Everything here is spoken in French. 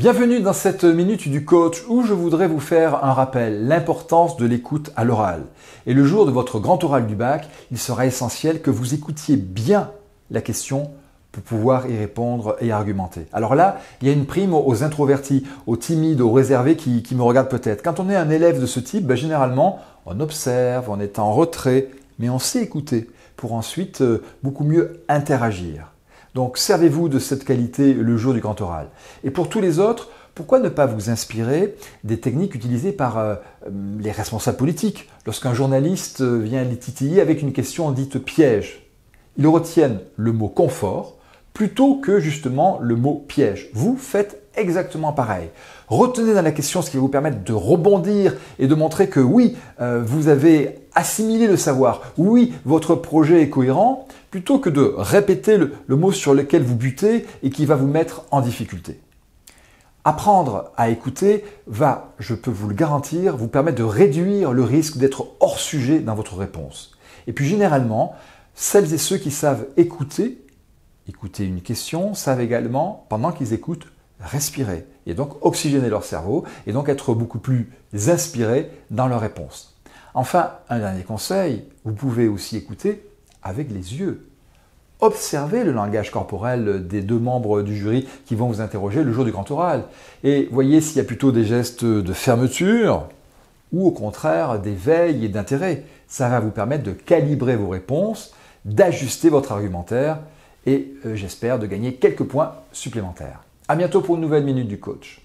Bienvenue dans cette minute du coach où je voudrais vous faire un rappel, l'importance de l'écoute à l'oral. Et le jour de votre grand oral du bac, il sera essentiel que vous écoutiez bien la question pour pouvoir y répondre et argumenter. Alors là, il y a une prime aux introvertis, aux timides, aux réservés qui, me regardent peut-être. Quand on est un élève de ce type, ben, généralement, on observe, on est en retrait, mais on sait écouter pour ensuite euh, beaucoup mieux interagir. Donc servez-vous de cette qualité le jour du grand oral. Et pour tous les autres, pourquoi ne pas vous inspirer des techniques utilisées par euh, euh, les responsables politiques lorsqu'un journaliste euh, vient les titiller avec une question dite piège Ils retiennent le mot confort plutôt que justement le mot piège. Vous faites exactement pareil. Retenez dans la question ce qui va vous permettre de rebondir et de montrer que oui, vous avez assimiler le savoir. Oui, votre projet est cohérent, plutôt que de répéter le, mot sur lequel vous butez et qui va vous mettre en difficulté. Apprendre à écouter va, je peux vous le garantir, vous permettre de réduire le risque d'être hors sujet dans votre réponse. Et puis généralement, celles et ceux qui savent écouter, écouter une question, savent également, pendant qu'ils écoutent, respirer et donc oxygéner leur cerveau et donc être beaucoup plus inspirés dans leur réponse. Enfin, un dernier conseil, vous pouvez aussi écouter avec les yeux. Observez le langage corporel des deux membres du jury qui vont vous interroger le jour du grand oral. Et voyez s'il y a plutôt des gestes de fermeture ou au contraire des veilles et d'intérêt. Ça va vous permettre de calibrer vos réponses, d'ajuster votre argumentaire et euh, j'espère de gagner quelques points supplémentaires. A bientôt pour une nouvelle minute du coach.